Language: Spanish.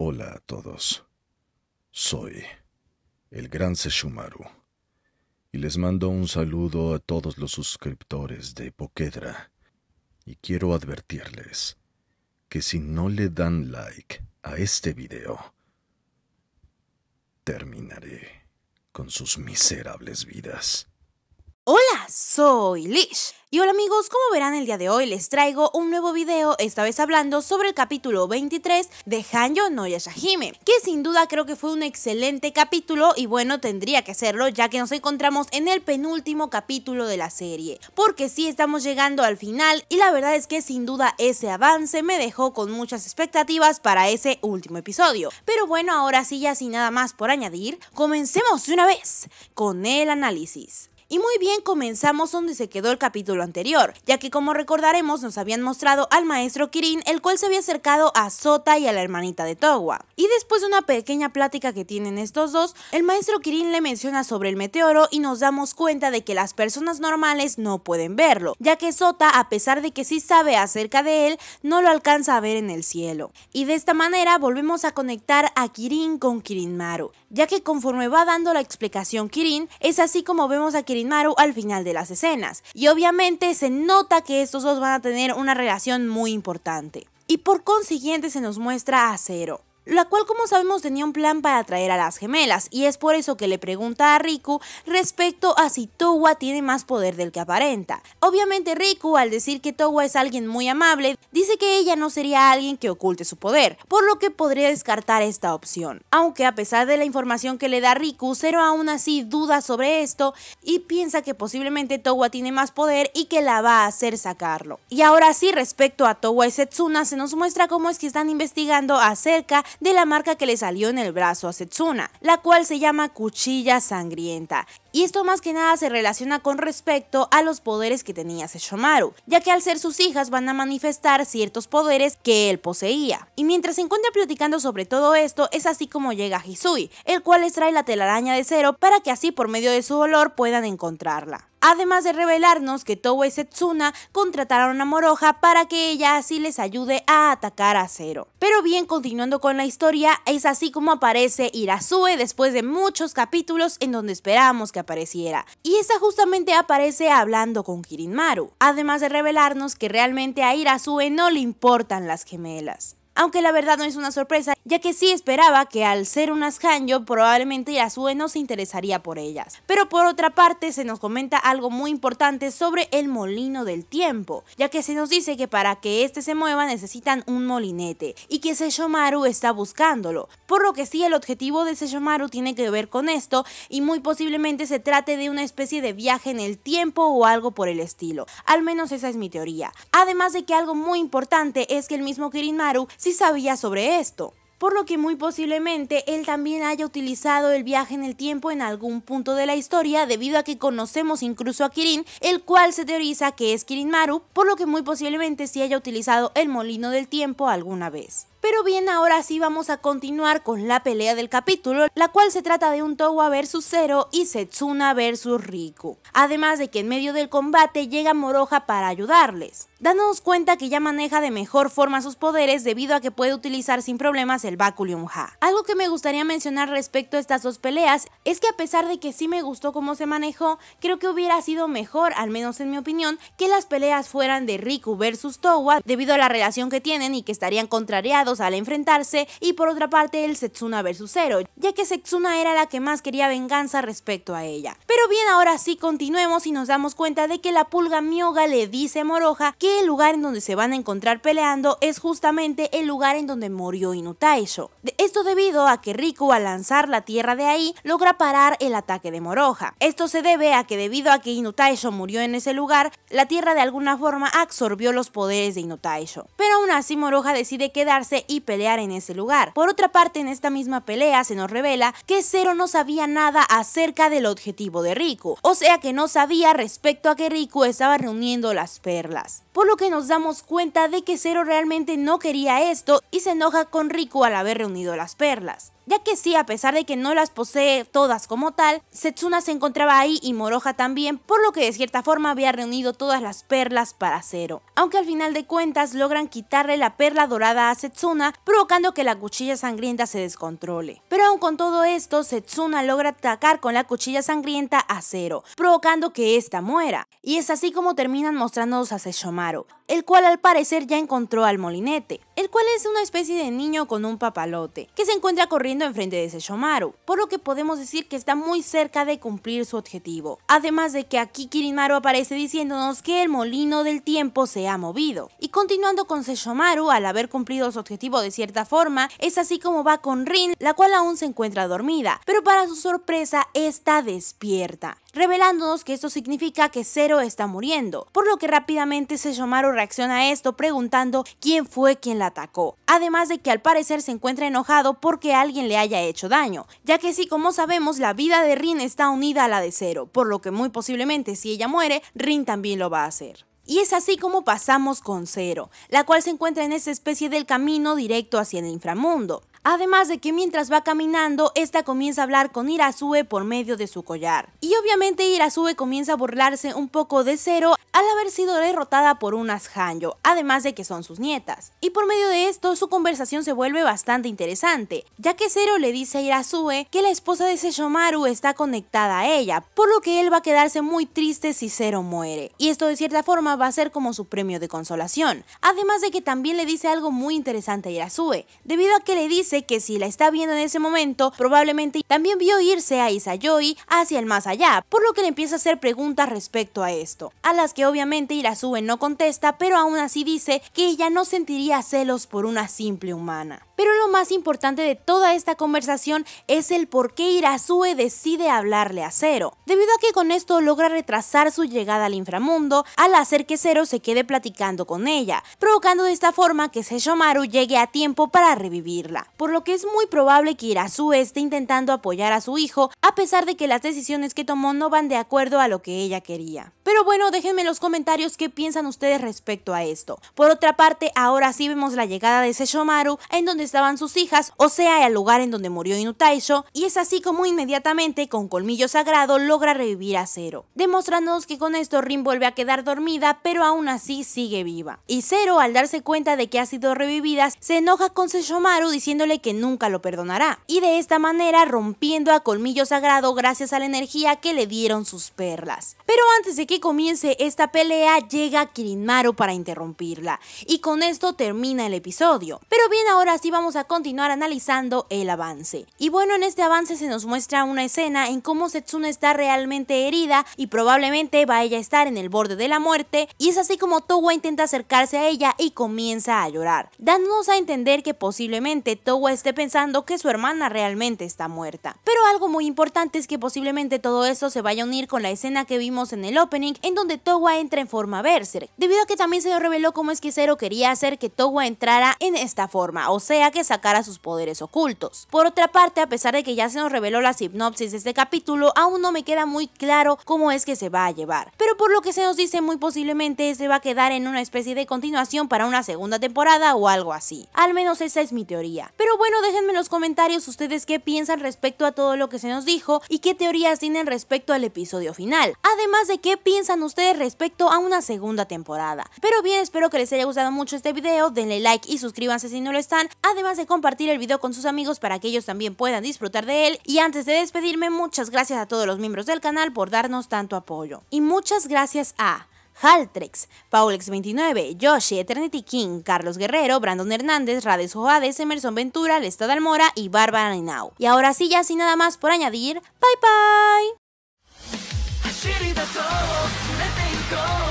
Hola a todos. Soy el Gran Seshumaru y les mando un saludo a todos los suscriptores de Poquedra y quiero advertirles que si no le dan like a este video, terminaré con sus miserables vidas. Hola, soy Lish. Y hola amigos, como verán el día de hoy les traigo un nuevo video, esta vez hablando sobre el capítulo 23 de Hanyo no Yashahime, que sin duda creo que fue un excelente capítulo y bueno, tendría que serlo ya que nos encontramos en el penúltimo capítulo de la serie, porque sí estamos llegando al final y la verdad es que sin duda ese avance me dejó con muchas expectativas para ese último episodio. Pero bueno, ahora sí ya sin nada más por añadir, comencemos de una vez con el análisis. Y muy bien comenzamos donde se quedó el capítulo anterior, ya que como recordaremos nos habían mostrado al maestro Kirin, el cual se había acercado a Sota y a la hermanita de Towa. Y después de una pequeña plática que tienen estos dos, el maestro Kirin le menciona sobre el meteoro y nos damos cuenta de que las personas normales no pueden verlo, ya que Sota, a pesar de que sí sabe acerca de él, no lo alcanza a ver en el cielo. Y de esta manera volvemos a conectar a Kirin con Kirin Maru, ya que conforme va dando la explicación Kirin, es así como vemos a Kirin Maru al final de las escenas. Y obviamente se nota que estos dos van a tener una relación muy importante. Y por consiguiente se nos muestra a Cero, la cual como sabemos tenía un plan para atraer a las gemelas, y es por eso que le pregunta a Riku respecto a si Towa tiene más poder del que aparenta. Obviamente Riku, al decir que Towa es alguien muy amable, dice que ella no sería alguien que oculte su poder, por lo que podría descartar esta opción. Aunque a pesar de la información que le da Riku, cero aún así duda sobre esto y piensa que posiblemente Towa tiene más poder y que la va a hacer sacarlo. Y ahora sí, respecto a Towa y Setsuna, se nos muestra cómo es que están investigando acerca de la marca que le salió en el brazo a Setsuna, la cual se llama Cuchilla Sangrienta. Y esto más que nada se relaciona con respecto a los poderes que tenía Sesshomaru, ya que al ser sus hijas van a manifestar ciertos poderes que él poseía. Y mientras se encuentra platicando sobre todo esto, es así como llega Hisui, el cual les trae la telaraña de cero para que así por medio de su olor puedan encontrarla. Además de revelarnos que Towa y Setsuna contrataron a Moroja para que ella así les ayude a atacar a Zero. Pero bien, continuando con la historia, es así como aparece Irasue después de muchos capítulos en donde esperamos que y esa justamente aparece hablando con Kirinmaru, además de revelarnos que realmente a Irasue no le importan las gemelas aunque la verdad no es una sorpresa, ya que sí esperaba que al ser un Hanjo probablemente Yasue no se interesaría por ellas. Pero por otra parte se nos comenta algo muy importante sobre el molino del tiempo, ya que se nos dice que para que este se mueva necesitan un molinete y que Seishomaru está buscándolo, por lo que sí el objetivo de Seishomaru tiene que ver con esto y muy posiblemente se trate de una especie de viaje en el tiempo o algo por el estilo, al menos esa es mi teoría. Además de que algo muy importante es que el mismo Kirin Maru sabía sobre esto, por lo que muy posiblemente él también haya utilizado el viaje en el tiempo en algún punto de la historia debido a que conocemos incluso a Kirin, el cual se teoriza que es Kirin Maru, por lo que muy posiblemente sí haya utilizado el molino del tiempo alguna vez. Pero bien, ahora sí vamos a continuar con la pelea del capítulo, la cual se trata de un Towa versus Zero y Setsuna versus Riku. Además de que en medio del combate llega Moroja para ayudarles, dándonos cuenta que ya maneja de mejor forma sus poderes debido a que puede utilizar sin problemas el Bakulion Ha. Algo que me gustaría mencionar respecto a estas dos peleas es que a pesar de que sí me gustó cómo se manejó, creo que hubiera sido mejor, al menos en mi opinión, que las peleas fueran de Riku versus Towa debido a la relación que tienen y que estarían contrariados al enfrentarse y por otra parte el Setsuna versus Zero, ya que Setsuna era la que más quería venganza respecto a ella. Pero bien, ahora sí continuemos y nos damos cuenta de que la pulga Mioga le dice a Moroja que el lugar en donde se van a encontrar peleando es justamente el lugar en donde murió Inutaisho. Esto debido a que Riku al lanzar la tierra de ahí logra parar el ataque de Moroja. Esto se debe a que debido a que Inutaisho murió en ese lugar, la tierra de alguna forma absorbió los poderes de Inutaisho. Pero aún así Moroja decide quedarse y pelear en ese lugar. Por otra parte, en esta misma pelea se nos revela que Zero no sabía nada acerca del objetivo de Riku, o sea que no sabía respecto a que Riku estaba reuniendo las perlas. Por lo que nos damos cuenta de que Zero realmente no quería esto y se enoja con Riku al haber reunido las perlas ya que sí, a pesar de que no las posee todas como tal, Setsuna se encontraba ahí y moroja también, por lo que de cierta forma había reunido todas las perlas para cero. Aunque al final de cuentas logran quitarle la perla dorada a Setsuna, provocando que la cuchilla sangrienta se descontrole. Pero aún con todo esto, Setsuna logra atacar con la cuchilla sangrienta a cero, provocando que ésta muera. Y es así como terminan mostrándonos a Seshomaru, el cual al parecer ya encontró al molinete, el cual es una especie de niño con un papalote, que se encuentra corriendo enfrente de Sesshomaru, por lo que podemos decir que está muy cerca de cumplir su objetivo. Además de que aquí Kirimaru aparece diciéndonos que el molino del tiempo se ha movido. Y continuando con Seshomaru, al haber cumplido su objetivo de cierta forma, es así como va con Rin, la cual aún se encuentra dormida, pero para su sorpresa está despierta revelándonos que esto significa que Zero está muriendo, por lo que rápidamente Sesshomaru reacciona a esto preguntando quién fue quien la atacó, además de que al parecer se encuentra enojado porque alguien le haya hecho daño, ya que sí, como sabemos, la vida de Rin está unida a la de Cero, por lo que muy posiblemente si ella muere, Rin también lo va a hacer. Y es así como pasamos con Cero, la cual se encuentra en esa especie del camino directo hacia el inframundo. Además de que mientras va caminando, esta comienza a hablar con Irasue por medio de su collar. Y obviamente Irasue comienza a burlarse un poco de Cero al haber sido derrotada por unas Hanjo, además de que son sus nietas. Y por medio de esto, su conversación se vuelve bastante interesante, ya que Cero le dice a Irasue que la esposa de Seishomaru está conectada a ella, por lo que él va a quedarse muy triste si Cero muere. Y esto de cierta forma va a ser como su premio de consolación. Además de que también le dice algo muy interesante a Irasue, debido a que le dice que si la está viendo en ese momento, probablemente también vio irse a Isayoi hacia el más allá, por lo que le empieza a hacer preguntas respecto a esto, a las que obviamente Irasue no contesta, pero aún así dice que ella no sentiría celos por una simple humana. Pero lo más importante de toda esta conversación es el por qué Irasue decide hablarle a Cero, debido a que con esto logra retrasar su llegada al inframundo al hacer que Cero se quede platicando con ella, provocando de esta forma que Seishomaru llegue a tiempo para revivirla, por lo que es muy probable que Irasue esté intentando apoyar a su hijo a pesar de que las decisiones que tomó no van de acuerdo a lo que ella quería. Pero bueno, déjenme en los comentarios qué piensan ustedes respecto a esto. Por otra parte, ahora sí vemos la llegada de Seshomaru en donde estaban sus hijas, o sea, al lugar en donde murió Inutaisho, y es así como inmediatamente con colmillo sagrado logra revivir a Zero, demostrándonos que con esto Rin vuelve a quedar dormida, pero aún así sigue viva. Y Zero, al darse cuenta de que ha sido revivida, se enoja con Seshomaru diciéndole que nunca lo perdonará, y de esta manera rompiendo a colmillo sagrado gracias a la energía que le dieron sus perlas. Pero antes de que comience esta pelea llega Kirinmaru para interrumpirla. Y con esto termina el episodio. Pero bien, ahora sí vamos a continuar analizando el avance. Y bueno, en este avance se nos muestra una escena en cómo Setsuna está realmente herida y probablemente vaya a estar en el borde de la muerte y es así como Towa intenta acercarse a ella y comienza a llorar, dándonos a entender que posiblemente Towa esté pensando que su hermana realmente está muerta. Pero algo muy importante es que posiblemente todo eso se vaya a unir con la escena que vimos en el opening en donde Towa entra en forma Berserk, debido a que también se nos reveló cómo es que Zero quería hacer que Towa entrara en esta forma, o sea que sacara sus poderes ocultos. Por otra parte, a pesar de que ya se nos reveló la hipnopsis de este capítulo, aún no me queda muy claro cómo es que se va a llevar, pero por lo que se nos dice muy posiblemente se va a quedar en una especie de continuación para una segunda temporada o algo así. Al menos esa es mi teoría. Pero bueno, déjenme en los comentarios ustedes qué piensan respecto a todo lo que se nos dijo y qué teorías tienen respecto al episodio final. Además de qué piensan piensan ustedes respecto a una segunda temporada. Pero bien, espero que les haya gustado mucho este video, denle like y suscríbanse si no lo están, además de compartir el video con sus amigos para que ellos también puedan disfrutar de él. Y antes de despedirme, muchas gracias a todos los miembros del canal por darnos tanto apoyo. Y muchas gracias a... Haltrex, Paulex29, Yoshi, Eternity King, Carlos Guerrero, Brandon Hernández, Rades Joades, Emerson Ventura, Lestad Almora y Bárbara Ninau. Y ahora sí, ya sin nada más por añadir, bye bye. 走り出そう連れて行こう